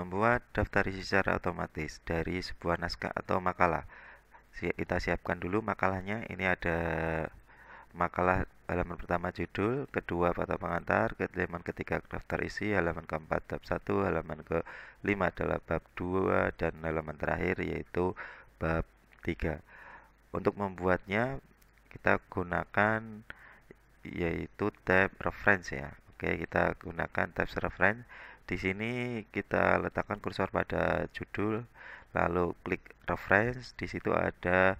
Membuat daftar isi secara otomatis dari sebuah naskah atau makalah. Kita siapkan dulu makalahnya. Ini ada makalah halaman pertama judul, kedua patah pengantar, halaman ketiga daftar isi, halaman keempat bab satu, halaman lima adalah bab dua dan halaman terakhir yaitu bab tiga. Untuk membuatnya kita gunakan yaitu tab reference ya. Oke, kita gunakan tab reference di sini kita letakkan kursor pada judul, lalu klik reference, di situ ada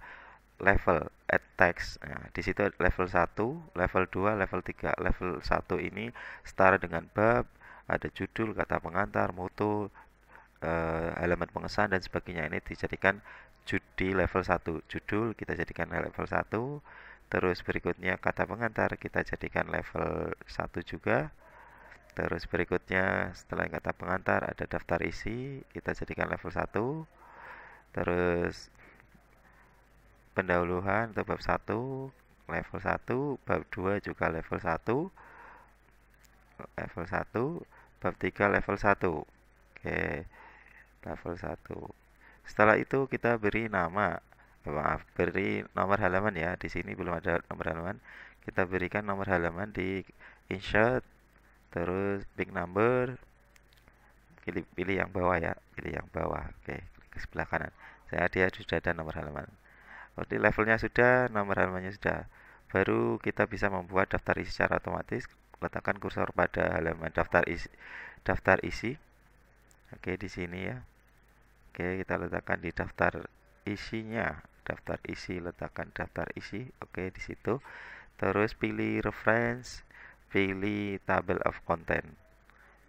level add text. Nah, di situ level 1, level 2, level 3. Level 1 ini setara dengan bab, ada judul, kata pengantar, moto, eh, elemen pengesan dan sebagainya. Ini dijadikan judi level 1. Judul kita jadikan level 1. Terus berikutnya kata pengantar kita jadikan level 1 juga. Terus berikutnya setelah kata pengantar ada daftar isi, kita jadikan level 1. Terus pendahuluan atau bab 1 level 1, bab 2 juga level 1. Level 1, bab 3 level 1. Oke. Level 1. Setelah itu kita beri nama. Maaf, beri nomor halaman ya. Di sini belum ada nomor halaman. Kita berikan nomor halaman di insert terus big number pilih pilih yang bawah ya pilih yang bawah oke ke sebelah kanan saya dia sudah ada nomor halaman berarti levelnya sudah nomor halamannya sudah baru kita bisa membuat daftar isi secara otomatis letakkan kursor pada halaman daftar isi daftar isi oke di sini ya oke kita letakkan di daftar isinya daftar isi letakkan daftar isi oke di situ terus pilih reference pilih table of content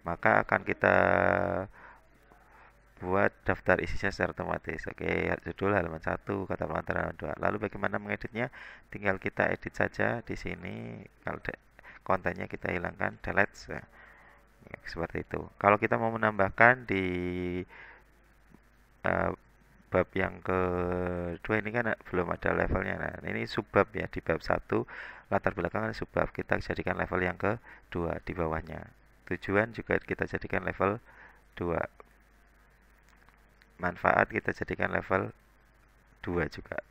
maka akan kita buat daftar isinya secara otomatis oke judul halaman satu kata pengantar halaman 2 lalu bagaimana mengeditnya tinggal kita edit saja di sini kalau kontennya kita hilangkan delete Ya, seperti itu kalau kita mau menambahkan di uh, bab yang kedua ini kan belum ada levelnya nah ini subbab ya di bab satu latar belakang subbab kita jadikan level yang kedua di bawahnya tujuan juga kita jadikan level 2 manfaat kita jadikan level 2 juga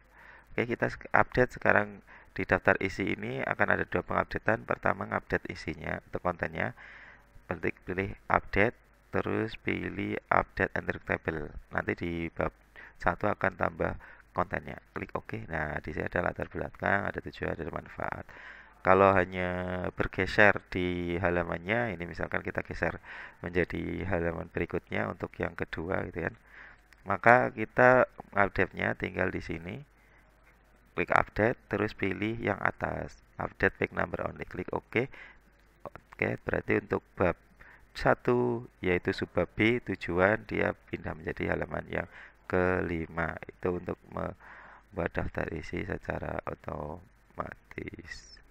oke kita update sekarang di daftar isi ini akan ada dua pengupdatean pertama update isinya atau kontennya pilih update terus pilih update entry table nanti di bab satu akan tambah kontennya klik OK nah di sini ada latar belakang ada tujuan ada manfaat kalau hanya bergeser di halamannya ini misalkan kita geser menjadi halaman berikutnya untuk yang kedua gitu kan maka kita update nya tinggal di sini klik update terus pilih yang atas update page number only klik Oke oke berarti untuk bab satu yaitu subbab B tujuan dia pindah menjadi halaman yang kelima itu untuk membuat daftar isi secara otomatis